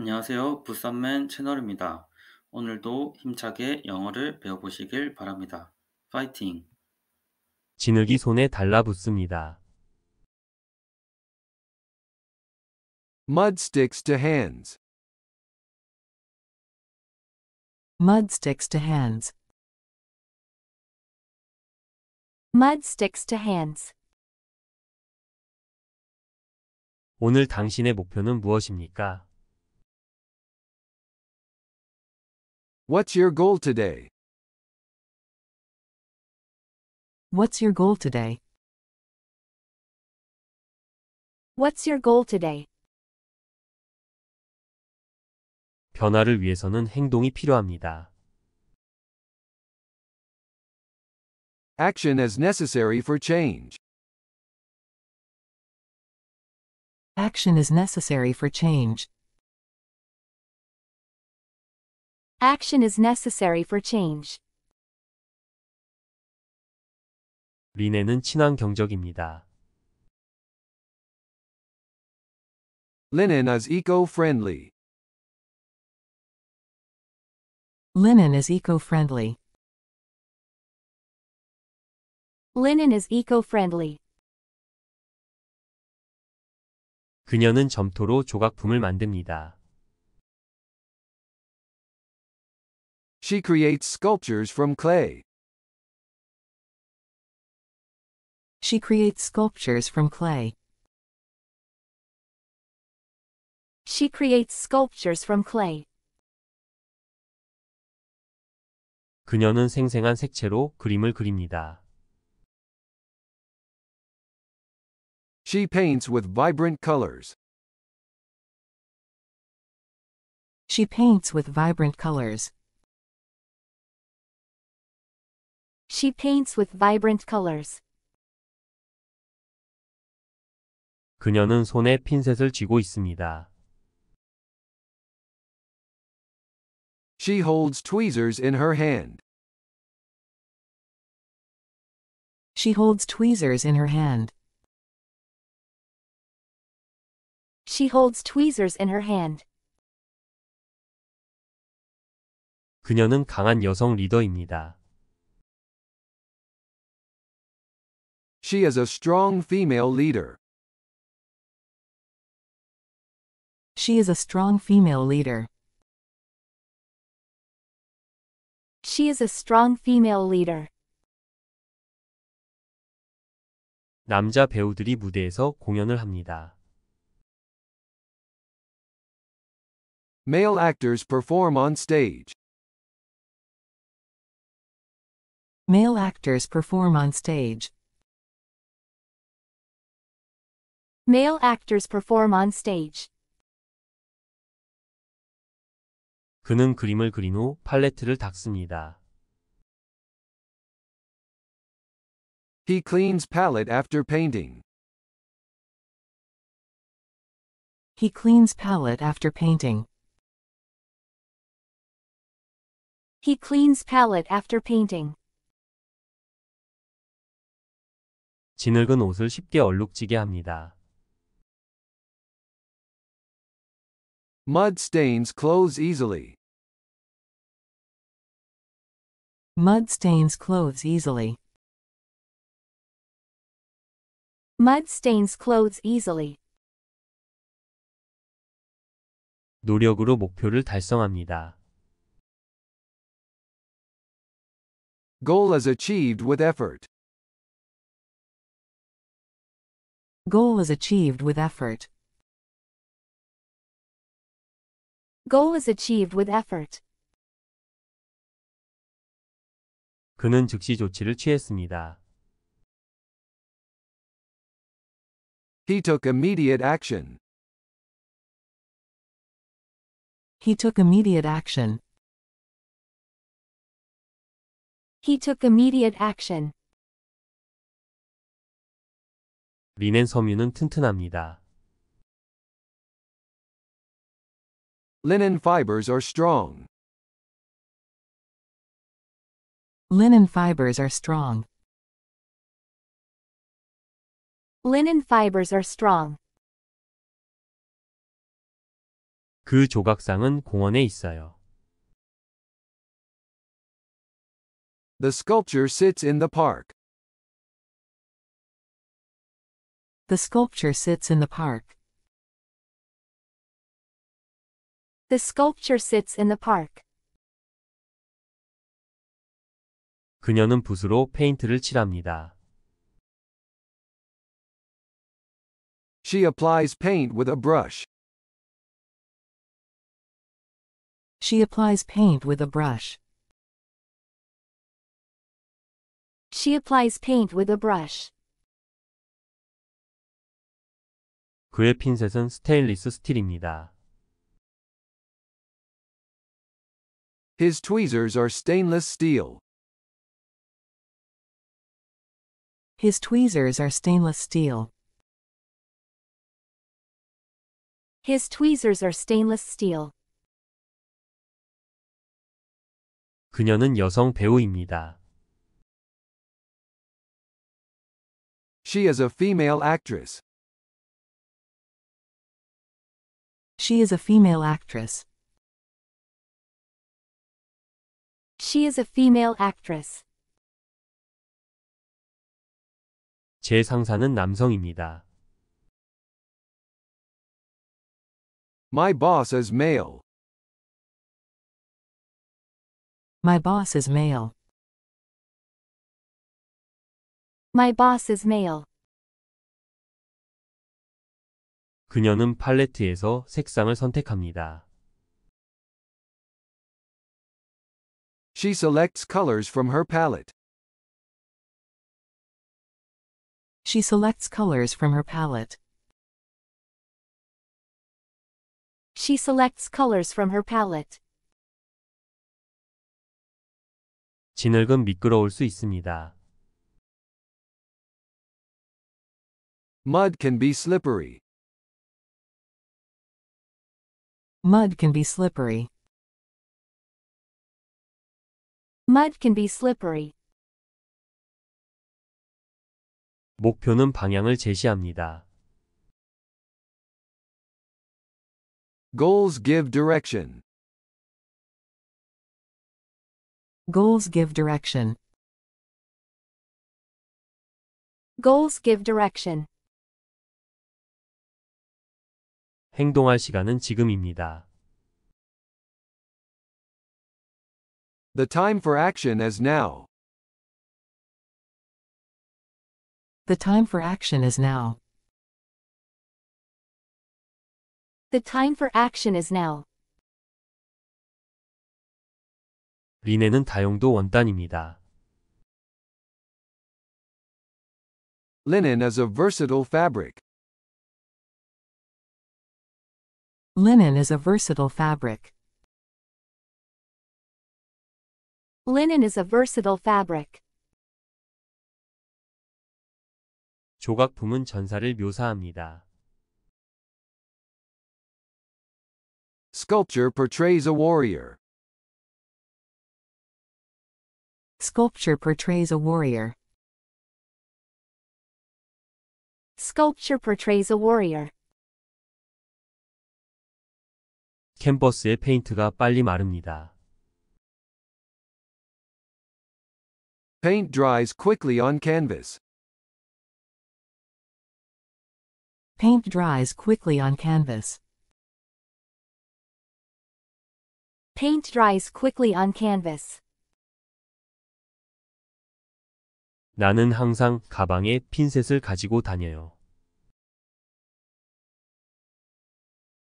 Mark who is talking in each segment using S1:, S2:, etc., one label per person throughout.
S1: 안녕하세요. 부산맨 채널입니다. 오늘도 힘차게 영어를 배워보시길 바랍니다. 파이팅! 진흙이 손에 달라붙습니다. Mud sticks to hands. Mud sticks to hands. Mud sticks to hands. 오늘 당신의 목표는 무엇입니까? What's your goal today? What's your goal today? What's your goal today? 변화를 위해서는 행동이 필요합니다. Action is necessary for change. Action is necessary for change. Action is necessary for change. 리네는 친환경적입니다. Linen is eco-friendly. Linen is eco-friendly. Linen is eco-friendly. 그녀는 점토로 조각품을 만듭니다. She creates sculptures from clay. She creates sculptures from clay. She creates sculptures from clay. 그녀는 생생한 색채로 그림을 그립니다. She paints with vibrant colors. She paints with vibrant colors. She paints with vibrant colors. 그녀는 손에 핀셋을 쥐고 있습니다. She holds tweezers in her hand. She holds tweezers in her hand. She holds tweezers in her hand. 그녀는 강한 여성 리더입니다. She is a strong female leader. She is a strong female leader. She is a strong female leader. 남자 배우들이 무대에서 공연을 합니다. Male actors perform on stage. Male actors perform on stage. Male actors perform on stage. 그는 그림을 그린 후 팔레트를 닦습니다. He cleans palette after painting. He cleans palette after painting. He cleans palette after painting. 진흙은 옷을 쉽게 얼룩지게 합니다. Mud stains clothes easily. Mud stains clothes easily. Mud stains clothes easily. 노력으로 목표를 달성합니다. Goal is achieved with effort. Goal is achieved with effort. Goal is achieved with effort. 그는 즉시 조치를 취했습니다. He took immediate action. He took immediate action. He took immediate action. 섬유는 튼튼합니다. Linen fibers are strong. Linen fibers are strong. Linen fibers are strong. 그 조각상은 공원에 있어요. The sculpture sits in the park. The sculpture sits in the park. The sculpture sits in the park. 그녀는 붓으로 페인트를 칠합니다. She applies paint with a brush. She applies paint with a brush. She applies paint with a brush. 그의 핀셋은 스테인리스 스틸입니다. His tweezers are stainless steel. His tweezers are stainless steel. His tweezers are stainless steel. 그녀는 여성 배우입니다. She is a female actress. She is a female actress. She is a female actress. 제 상사는 남성입니다. My boss is male. My boss is male. My boss is male. 그녀는 팔레트에서 색상을 선택합니다. She selects colors from her palette. She selects colors from her palette. She selects colors from her palette. 진흙은 미끄러울 수 있습니다. Mud can be slippery. Mud can be slippery. Mud can be slippery. 목표는 방향을 제시합니다. Goals give direction. Goals give direction. Goals give direction. 행동할 시간은 지금입니다. The time for action is now. The time for action is now. The time for action is now. 리네는 다용도 원단입니다. Linen is a versatile fabric. Linen is a versatile fabric. Linen is a versatile fabric. 조각품은 전사를 묘사합니다. Sculpture portrays a warrior. Sculpture portrays a warrior. Sculpture portrays a warrior. 캔버스의 페인트가 빨리 마릅니다. Paint dries quickly on canvas. Paint dries quickly on canvas. Paint dries quickly on canvas. 나는 항상 가방에 핀셋을 가지고 다녀요.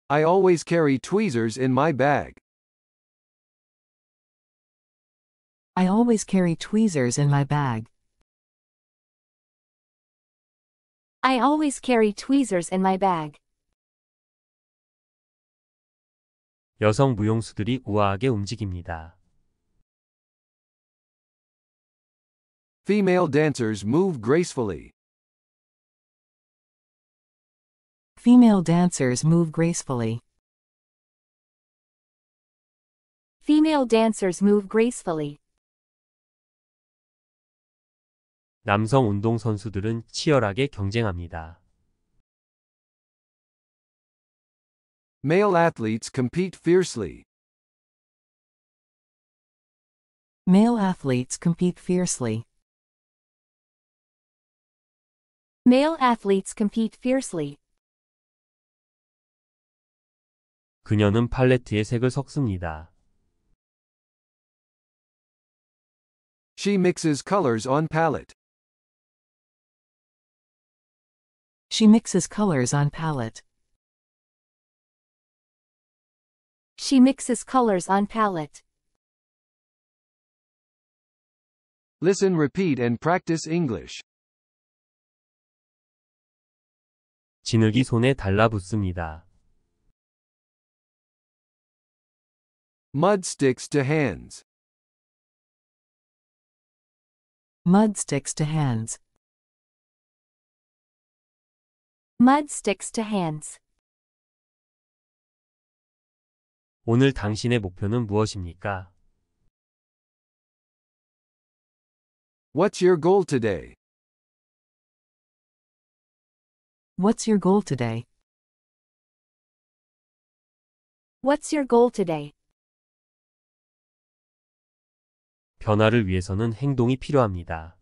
S1: I always carry tweezers in my bag. I always carry tweezers in my bag. I always carry tweezers in my bag. 여성 무용수들이 우아하게 움직입니다. Female dancers move gracefully. Female dancers move gracefully. Female dancers move gracefully. 남성 운동선수들은 치열하게 경쟁합니다. Male athletes compete fiercely. Male athletes compete fiercely. Male athletes compete fiercely. 그녀는 팔레트에 색을 섞습니다. She mixes colors on palette. She mixes colors on palette. She mixes colors on palette. Listen, repeat and practice English. 진흙이 손에 달라붙습니다. Mud sticks to hands. Mud sticks to hands. Mud sticks to hands. 오늘 당신의 목표는 무엇입니까? What's your goal today? What's your goal today? What's your goal today? 변화를 위해서는 행동이 필요합니다.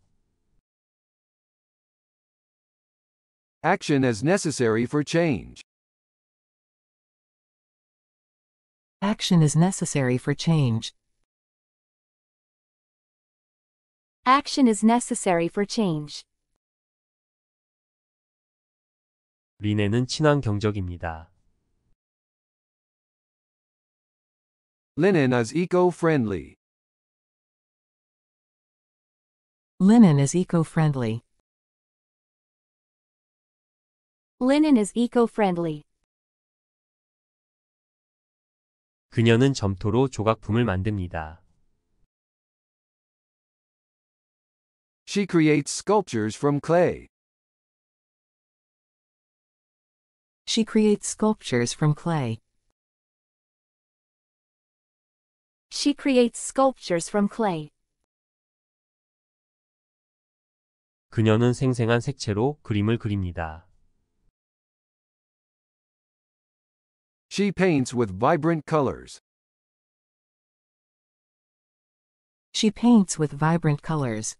S1: Action is necessary for change. Action is necessary for change. Action is necessary for change. 리네는 친환경적입니다. Linen is eco-friendly. Linen is eco-friendly. Linen is eco-friendly. 그녀는 점토로 조각품을 만듭니다. She creates sculptures from clay. She creates sculptures from clay. She creates sculptures from clay. 그녀는 생생한 색채로 그림을 그립니다. She paints with vibrant colors. She paints with vibrant colors.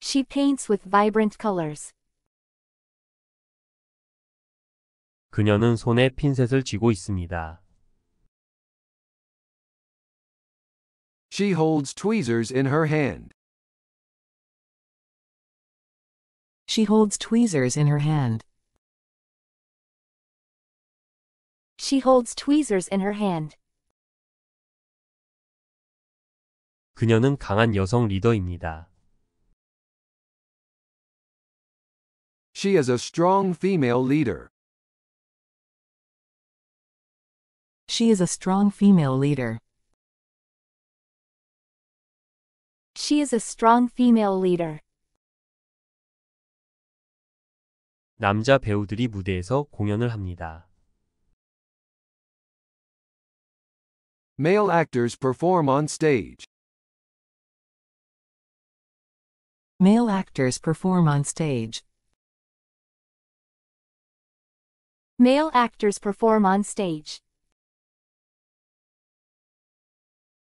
S1: She paints with vibrant colors. 그녀는 손에 핀셋을 쥐고 있습니다. She holds tweezers in her hand. She holds tweezers in her hand. She holds tweezers in her hand. 그녀는 강한 여성 리더입니다. She is a strong female leader. She is a strong female leader. She is a strong female leader. 남자 배우들이 무대에서 공연을 합니다. Male actors perform on stage. Male actors perform on stage. Male actors perform on stage.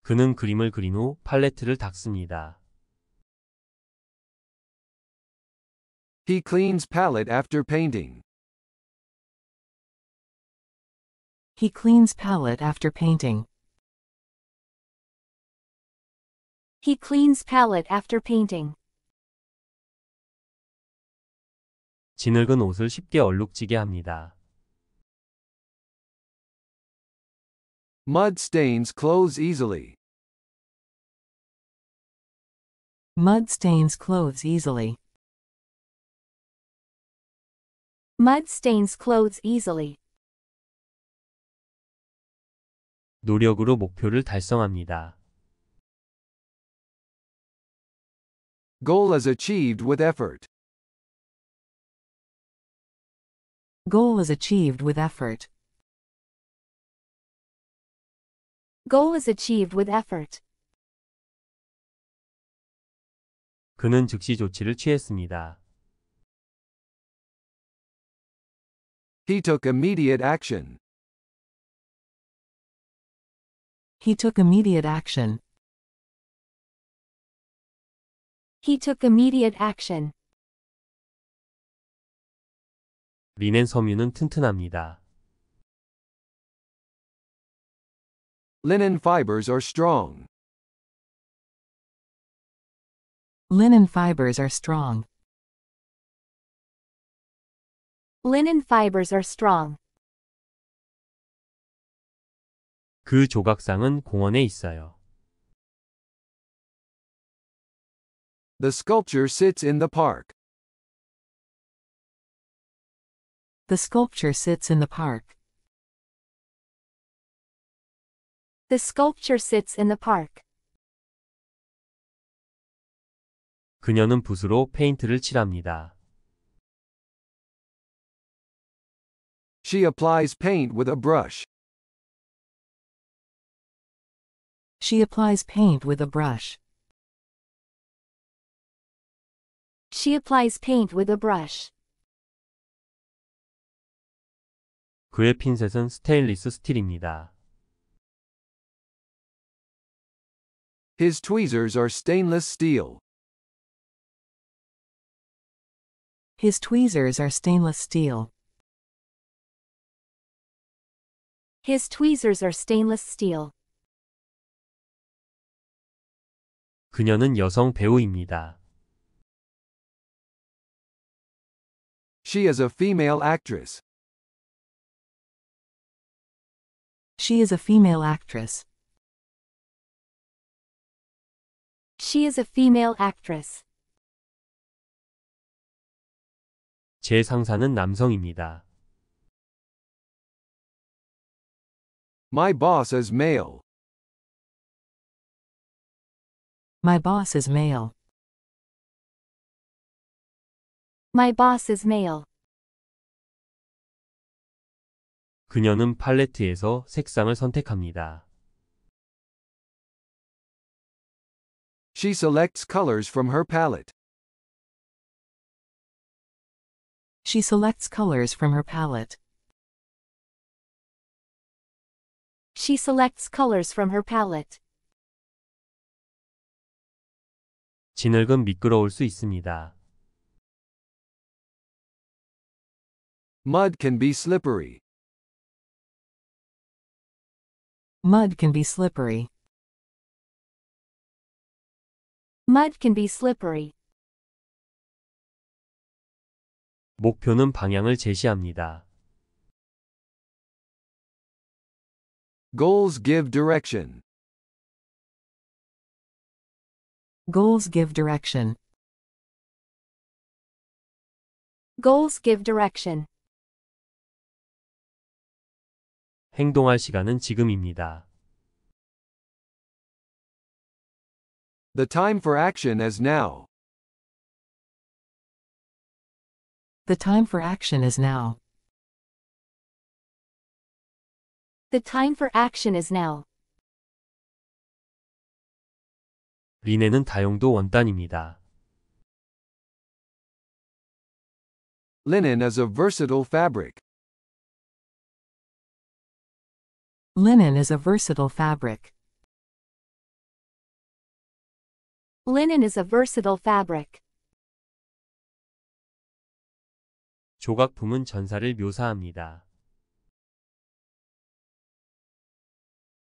S1: 그는 그림을 그린 후 팔레트를 닦습니다. He cleans palette after painting. He cleans palette after painting. He cleans palette after painting. 진흙은 옷을 쉽게 얼룩지게 합니다. Mud stains clothes easily. Mud stains clothes easily. Mud stains clothes easily. 노력으로 목표를 달성합니다. Goal is achieved with effort. Goal is achieved with effort. Goal is achieved with effort. 그는 즉시 조치를 취했습니다. He took immediate action. He took immediate action. He took immediate action. 리넨 섬유는 튼튼합니다. Linen fibers are strong. Linen fibers are strong. Linen fibers are strong. 그 조각상은 공원에 있어요. The sculpture sits in the park. The sculpture sits in the park. The sculpture sits in the park. 그녀는 붓으로 페인트를 칠합니다. She applies paint with a brush. She applies paint with a brush. She applies paint with a brush. 그의 핀셋은 스테인리스 스틸입니다. His tweezers are stainless steel. His tweezers are stainless steel. His tweezers are stainless steel. 그녀는 여성 배우입니다. She is a female actress. She is a female actress. She is a female actress. 제 상사는 남성입니다. My boss is male. My boss is male. My boss is male. 그녀는 팔레트에서 색상을 선택합니다. She selects colors from her palette. She selects colors from her palette. She selects colors from her palette. 진흙은 미끄러울 수 있습니다. Mud can be slippery. Mud can be slippery. Mud can be slippery. 목표는 방향을 제시합니다. Goals give direction. Goals give direction. Goals give direction. 행동할 시간은 지금입니다. The time for action is now. The time for action is now. The time for action is now. 리네는 다용도 원단입니다. Linen is a versatile fabric. Linen is a versatile fabric. Linen is a versatile fabric. 조각품은 전사를 묘사합니다.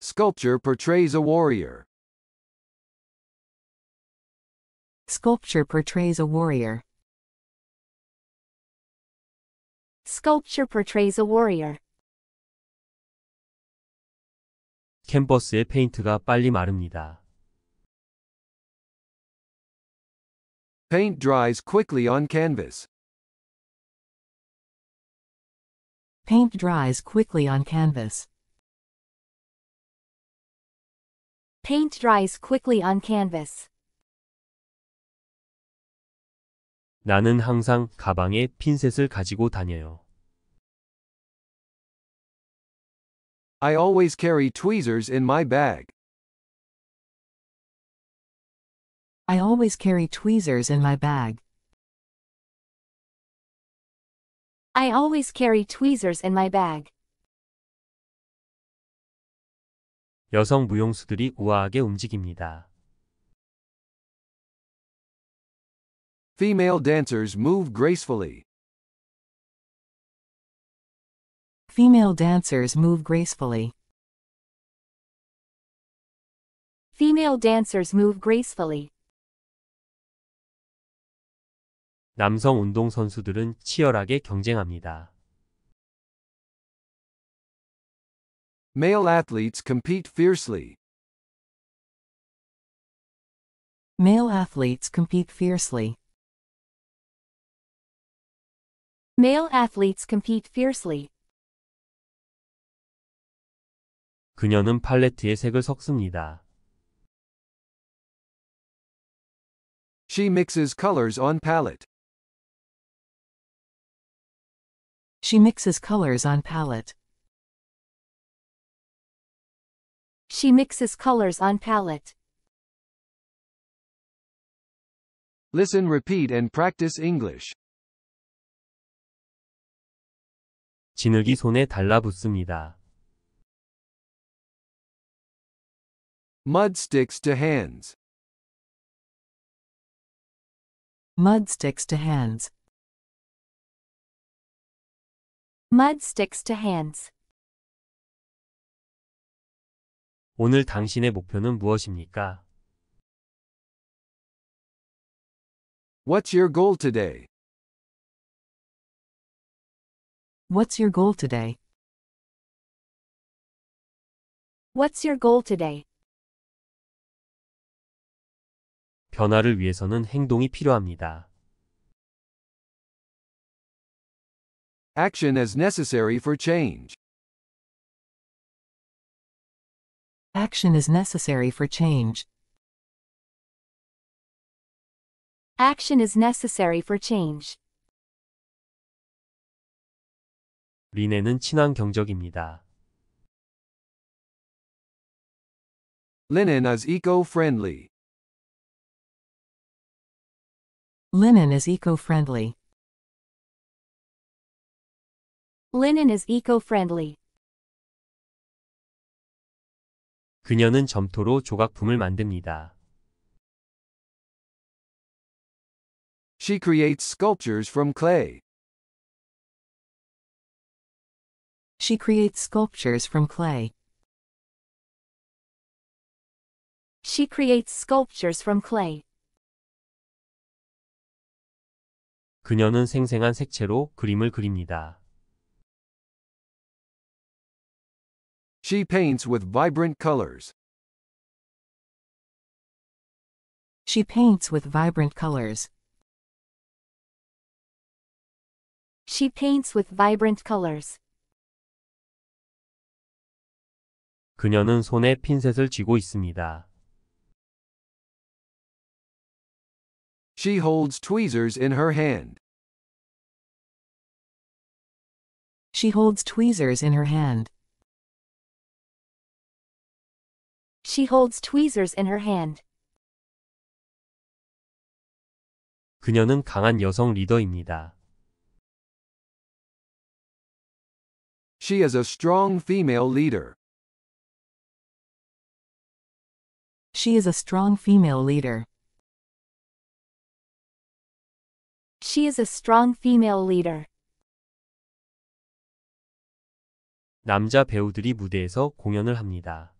S1: Sculpture portrays a warrior. Sculpture portrays a warrior. Sculpture portrays a warrior. 캔버스의 페인트가 빨리 마릅니다. Paint dries quickly on canvas. Paint dries quickly on canvas. Paint dries quickly on canvas. 나는 항상 가방에 핀셋을 가지고 다녀요. I always carry tweezers in my bag. I always carry tweezers in my bag. I always carry tweezers in my bag. 여성 무용수들이 우아하게 움직입니다. Female dancers move gracefully. Female dancers move gracefully. Female dancers move gracefully. 남성 운동 선수들은 치열하게 경쟁합니다. Male athletes compete fiercely. Male athletes compete fiercely. Male athletes compete fiercely. 그녀는 팔레트에 색을 섞습니다. She mixes colors on palette. She mixes colors on palette. She mixes colors on palette. Listen, repeat, and practice English. 진흙이 손에 달라붙습니다. Mud sticks to hands. Mud sticks to hands. Mud sticks to hands. 오늘 당신의 목표는 무엇입니까? What's your goal today? What's your goal today? What's your goal today? 변화를 위해서는 행동이 필요합니다. Action is necessary for change. Action is necessary for change. Action is necessary for change. 리네는 친환경적입니다. Linen is eco-friendly. Linen is eco-friendly. Linen is eco-friendly. 그녀는 점토로 조각품을 만듭니다. She creates sculptures from clay. She creates sculptures from clay. She creates sculptures from clay. 그녀는 생생한 색채로 그림을 그립니다. She paints with vibrant colors. She paints with vibrant colors. She paints with vibrant colors. 그녀는 손에 핀셋을 쥐고 있습니다. She holds tweezers in her hand. She holds tweezers in her hand. She holds tweezers in her hand. 그녀는 강한 여성 리더입니다. She is a strong female leader. She is a strong female leader. She is a strong female leader. 남자 배우들이 무대에서 공연을 합니다.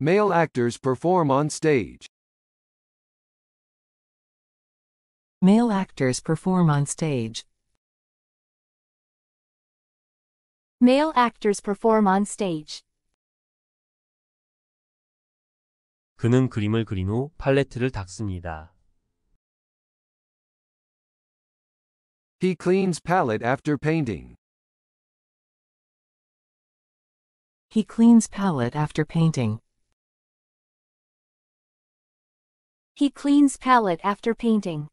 S1: Male actors perform on stage. Male actors perform on stage. Male actors perform on stage. 그는 그림을 그린 후 팔레트를 닦습니다. He cleans palette after painting. He cleans palette after painting. He cleans palette after painting.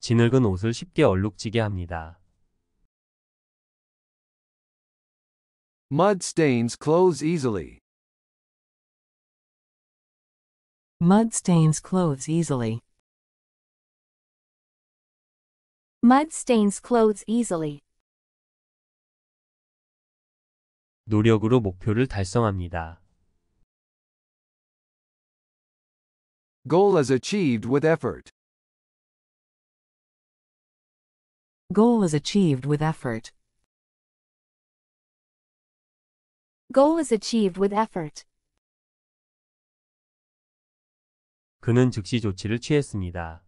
S1: 진흙은 옷을 쉽게 얼룩지게 합니다. Mud stains clothes easily. Mud stains clothes easily. Mud stains clothes easily. 노력으로 목표를 달성합니다. Goal is achieved with effort. Goal is achieved with effort. Goal is achieved with effort. 그는 즉시 조치를 취했습니다.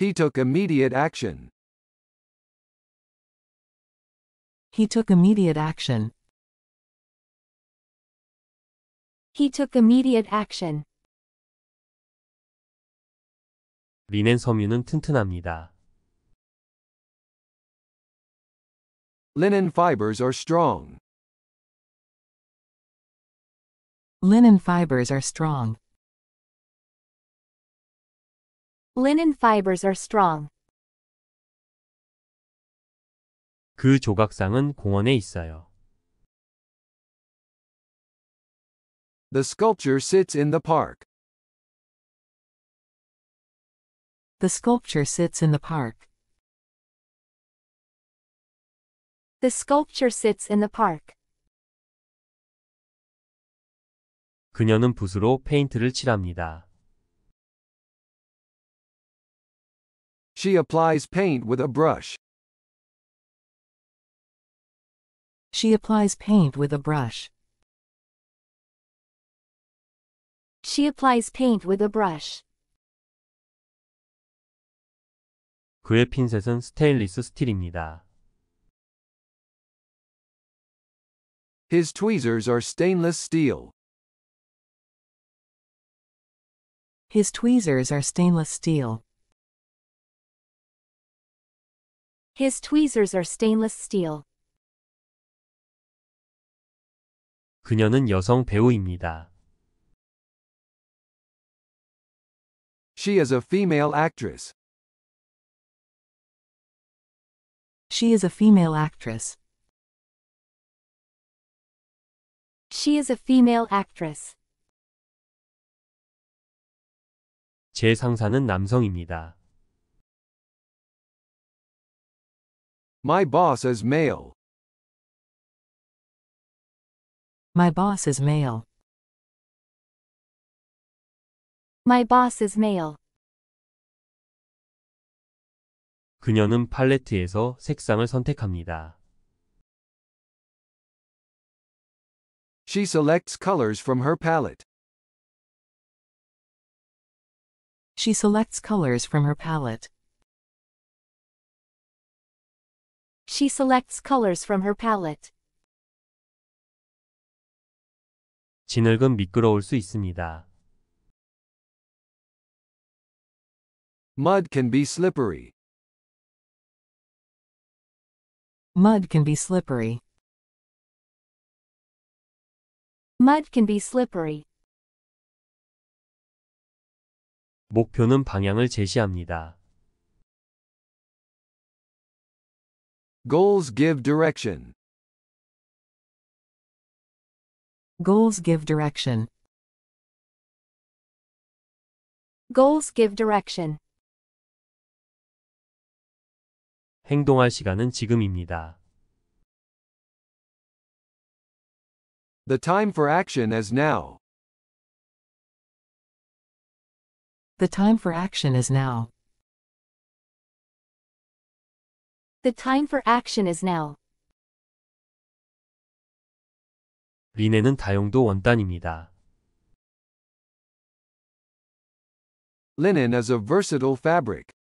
S1: He took immediate action. He took immediate action. He took immediate action. 린앤 섬유는 튼튼합니다. Linen fibers are strong. Linen fibers are strong. Linen fibers are strong. 그 조각상은 공원에 있어요. The sculpture sits in the park. The sculpture sits in the park. The sculpture sits in the park. 그녀는 붓으로 페인트를 칠합니다. She applies paint with a brush. She applies paint with a brush. She applies paint with a brush. 그의 핀셋은 스테인리스 스틸입니다. His tweezers are stainless steel. His tweezers are stainless steel. His tweezers are stainless steel. 그녀는 여성 배우입니다. She is a female actress. She is a female actress. She is a female actress. 제 상사는 남성입니다. My boss is male. My boss is male. My boss is male. 그녀는 팔레트에서 색상을 선택합니다. She selects colors from her palette. She selects colors from her palette. She selects colors from her palette. 진흙은 미끄러울 수 있습니다. Mud can be slippery. Mud can be slippery. Mud can be slippery. 목표는 방향을 제시합니다. Goals give direction. Goals give direction. Goals give direction. 행동할 시간은 지금입니다. The time for action is now. The time for action is now. The time for action is now. 리네는 다용도 원단입니다. Linen is a versatile fabric.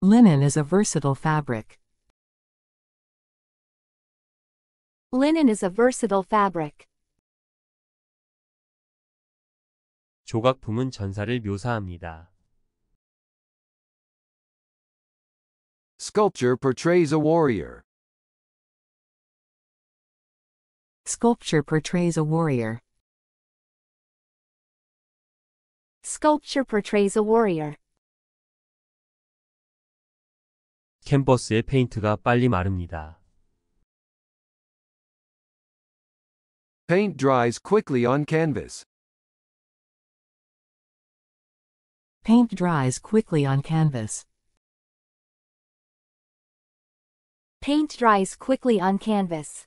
S1: Linen is a versatile fabric. Linen is a versatile fabric. 조각품은 전사를 묘사합니다. Sculpture portrays a warrior. Sculpture portrays a warrior. Sculpture portrays a warrior. 캔버스의 페인트가 빨리 마릅니다. Paint dries quickly on canvas. Paint dries quickly on canvas. Paint dries quickly on canvas.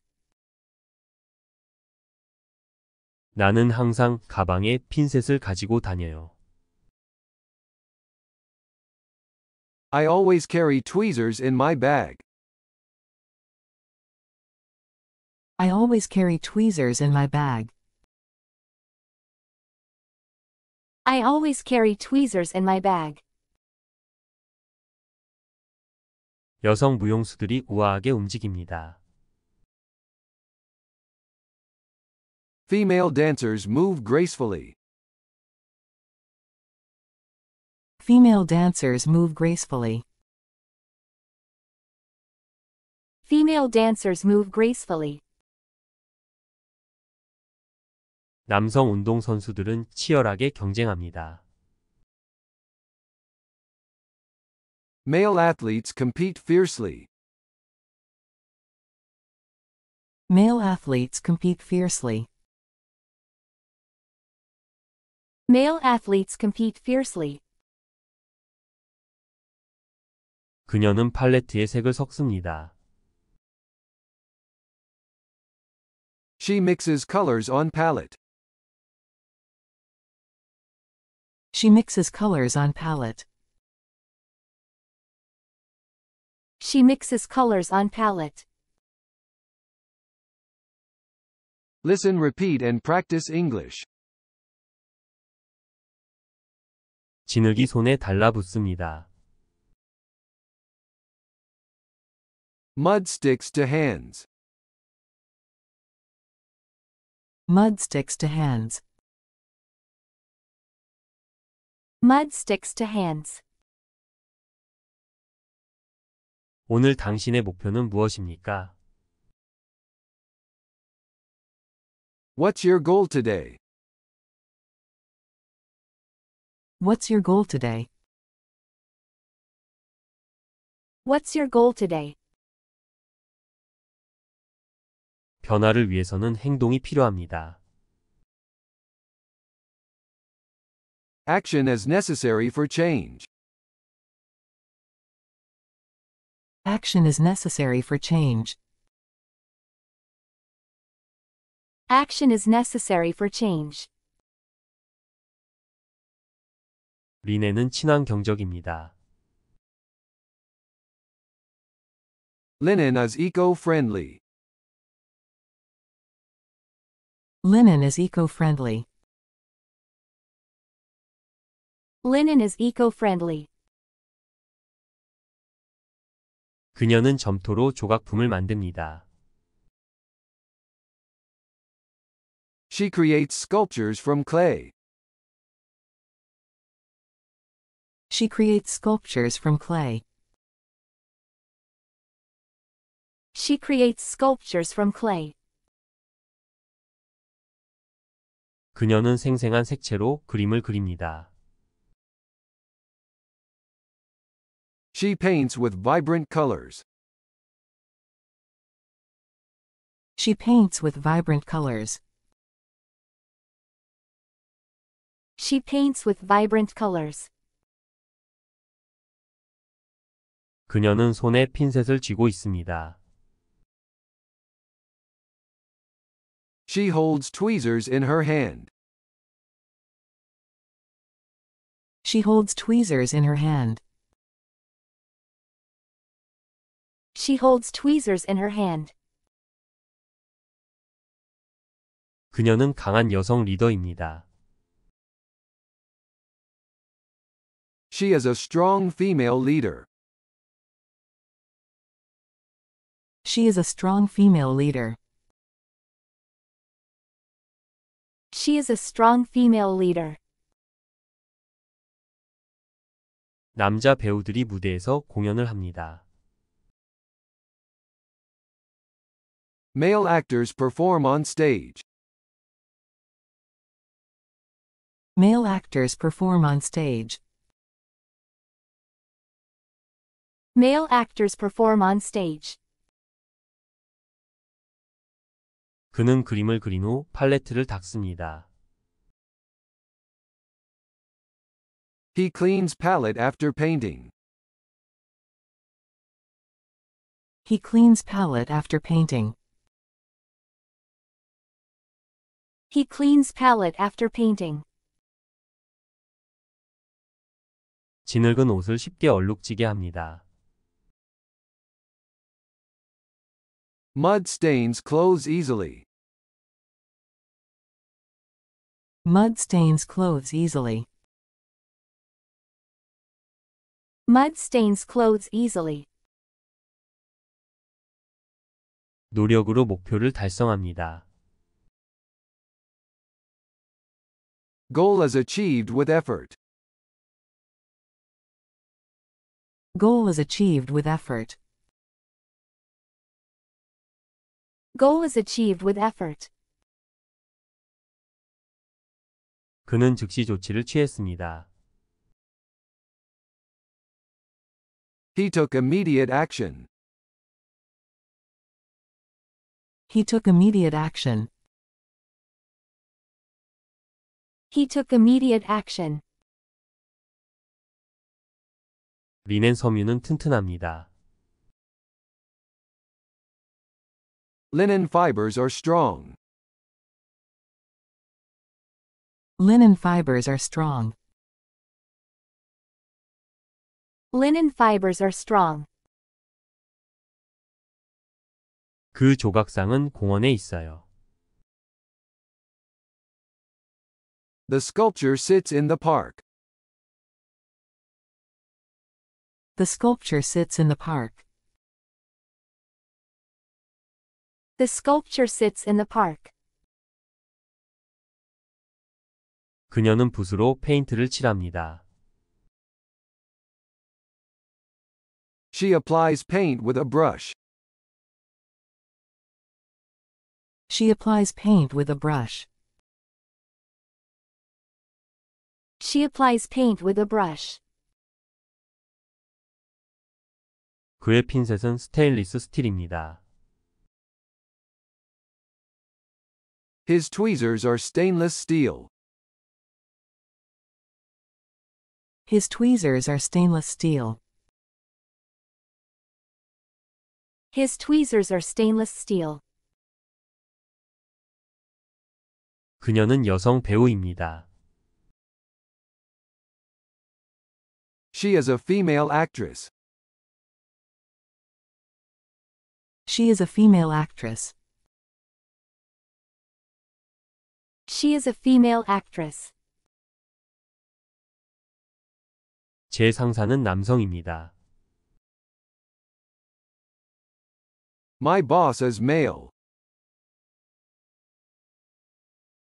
S1: 나는 항상 가방에 핀셋을 가지고 다녀요. I always carry tweezers in my bag. I always carry tweezers in my bag. I always carry tweezers in my bag. 여성 무용수들이 우아하게 움직입니다. Female dancers move gracefully. Female dancers move gracefully. Female dancers move gracefully. 남성 운동선수들은 치열하게 경쟁합니다. Male athletes compete fiercely. Male athletes compete fiercely. Male athletes compete fiercely. 그녀는 팔레트에 색을 섞습니다. She mixes colors on palette. She mixes colors on palette. She mixes colors on palette. Listen, repeat and practice English. 진흙이 손에 달라붙습니다. Mud sticks to hands. Mud sticks to hands. Mud sticks to hands. 오늘 당신의 목표는 무엇입니까? What's your goal today? What's your goal today? What's your goal today? 변화를 위해서는 행동이 필요합니다. Action is necessary for change. Action is necessary for change. Action is necessary for change. 리네는 친환경적입니다. Linen is eco-friendly. Linen is eco-friendly. Linen is eco-friendly. 그녀는 점토로 조각품을 만듭니다. She creates sculptures from clay. She creates sculptures from clay. She creates sculptures from clay. 그녀는 생생한 색채로 그림을 그립니다. She paints with vibrant colors. She paints with vibrant colors. She paints with vibrant colors. 그녀는 손에 핀셋을 쥐고 있습니다. She holds tweezers in her hand. She holds tweezers in her hand. She holds tweezers in her hand. 그녀는 강한 여성 리더입니다. She is a strong female leader. She is a strong female leader. She is a strong female leader. 남자 배우들이 무대에서 공연을 합니다. Male actors perform on stage. Male actors perform on stage. Male actors perform on stage. 그는 그림을 그린 후 팔레트를 닦습니다. He cleans palette after painting. He cleans palette after painting. He cleans palette after painting. 진흙은 옷을 쉽게 얼룩지게 합니다. Mud stains clothes easily. Mud stains clothes easily. Mud stains clothes easily. 노력으로 목표를 달성합니다. Goal is achieved with effort. Goal is achieved with effort. Goal is achieved with effort. 그는 즉시 조치를 취했습니다. He took immediate action. He took immediate action. He took immediate action. 리넨 섬유는 튼튼합니다. Linen fibers are strong. Linen fibers are strong. Linen fibers are strong. 그 조각상은 공원에 있어요. The sculpture sits in the park. The sculpture sits in the park. The sculpture sits in the park. 그녀는 붓으로 페인트를 칠합니다. She applies paint with a brush. She applies paint with a brush. She applies paint with a brush. 그의 핀셋은 스테인리스 스틸입니다. His tweezers are stainless steel. His tweezers are stainless steel. His tweezers are stainless steel. 그녀는 여성 배우입니다. She is a female actress. She is a female actress. She is a female actress. 제 상사는 남성입니다. My boss is male.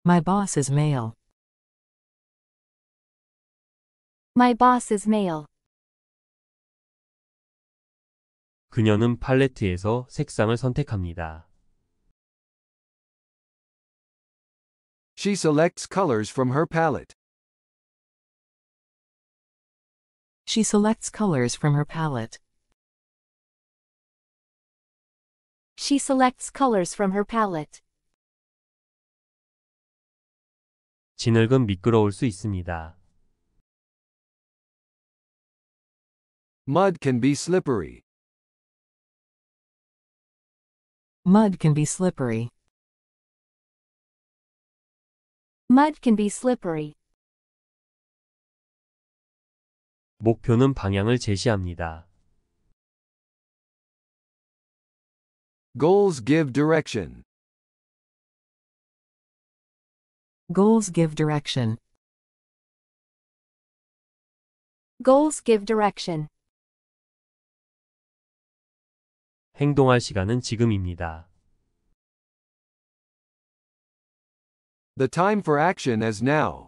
S1: My boss is male. My boss is male. 그녀는 팔레트에서 색상을 선택합니다. She selects colors from her palette. She selects colors from her palette. She selects colors from her palette. 진흙은 미끄러울 수 있습니다. Mud can be slippery. Mud can be slippery. Mud can be slippery. 목표는 방향을 제시합니다. Goals give direction. Goals give direction. Goals give direction. 행동할 시간은 지금입니다. The time for action is now.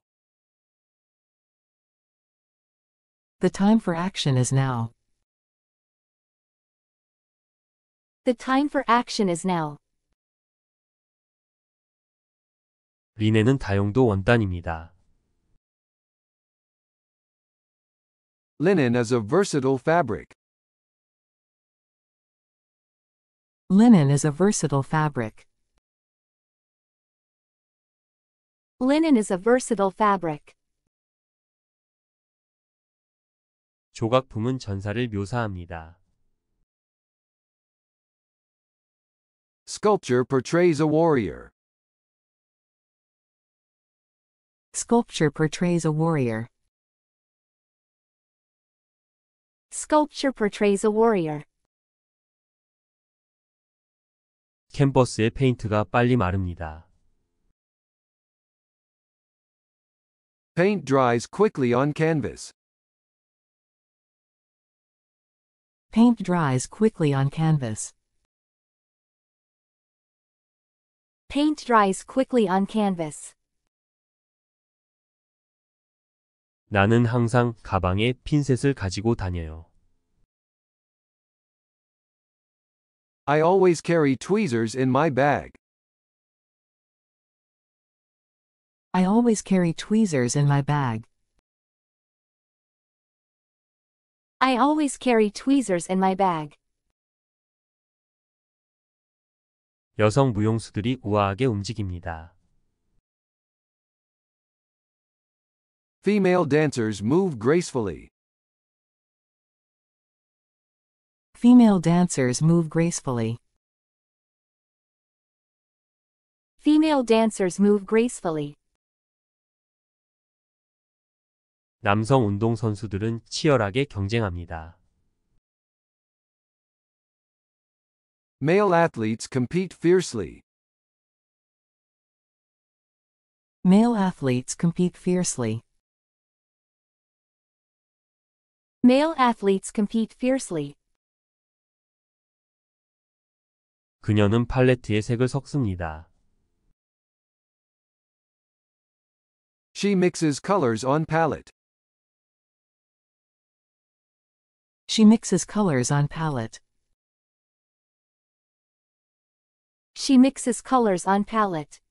S1: The time for action is now. The time for action is now. 리네는 다용도 원단입니다. Linen is a versatile fabric. Linen is a versatile fabric. Linen is a versatile fabric. 조각품은 전사를 묘사합니다. Sculpture portrays a warrior. Sculpture portrays a warrior. Sculpture portrays a warrior. 캔버스의 페인트가 빨리 마릅니다. Paint dries quickly on canvas. Paint dries quickly on canvas. Paint dries quickly on canvas. 나는 항상 가방에 핀셋을 가지고 다녀요. I always carry tweezers in my bag. I always carry tweezers in my bag. I always carry tweezers in my bag. 여성 무용수들이 우아하게 움직입니다. Female dancers move gracefully. Female dancers move gracefully. Female dancers move gracefully. 남성 운동 선수들은 치열하게 경쟁합니다. Male athletes compete fiercely. Male athletes compete fiercely. Male athletes compete fiercely. 그녀는 팔레트에 색을 섞습니다. She mixes colors on palette. She mixes colors on palette. She mixes colors on palette.